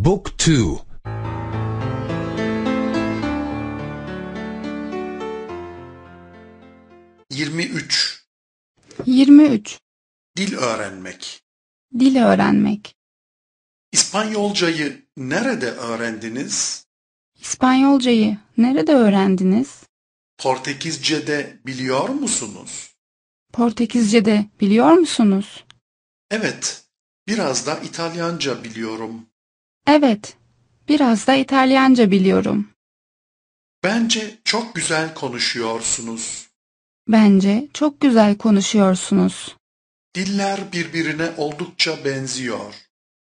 Book 2 23 23 Dil öğrenmek Dil öğrenmek İspanyolcayı nerede öğrendiniz? İspanyolcayı nerede öğrendiniz? Portekizce'de biliyor musunuz? Portekizce'de biliyor musunuz? Evet, biraz da İtalyanca biliyorum. Evet, biraz da İtalyanca biliyorum. Bence çok güzel konuşuyorsunuz. Bence çok güzel konuşuyorsunuz. Diller birbirine oldukça benziyor.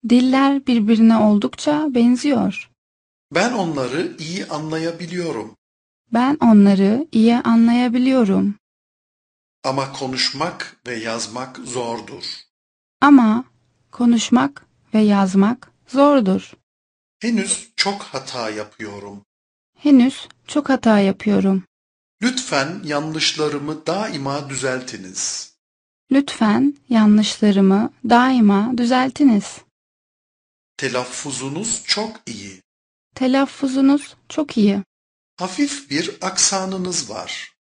Diller birbirine oldukça benziyor. Ben onları iyi anlayabiliyorum. Ben onları iyi anlayabiliyorum. Ama konuşmak ve yazmak zordur. Ama konuşmak ve yazmak zordur. Henüz çok hata yapıyorum. Henüz çok hata yapıyorum. Lütfen yanlışlarımı daima düzeltiniz. Lütfen yanlışlarımı daima düzeltiniz. Telaffuzunuz çok iyi. Telaffuzunuz çok iyi. Hafif bir aksanınız var.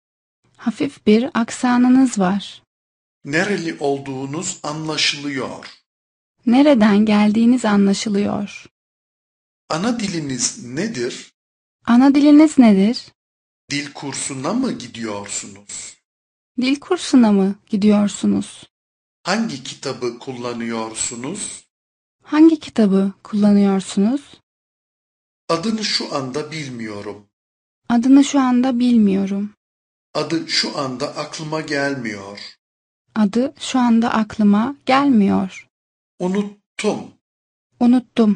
Hafif bir aksanınız var. Nereli olduğunuz anlaşılıyor. Nereden geldiğiniz anlaşılıyor. Ana diliniz nedir? Ana diliniz nedir? Dil kursuna mı gidiyorsunuz? Dil kursuna mı gidiyorsunuz? Hangi kitabı kullanıyorsunuz? Hangi kitabı kullanıyorsunuz? Adını şu anda bilmiyorum. Adını şu anda bilmiyorum. Adı şu anda aklıma gelmiyor. Adı şu anda aklıma gelmiyor. Unuttum. Unuttum.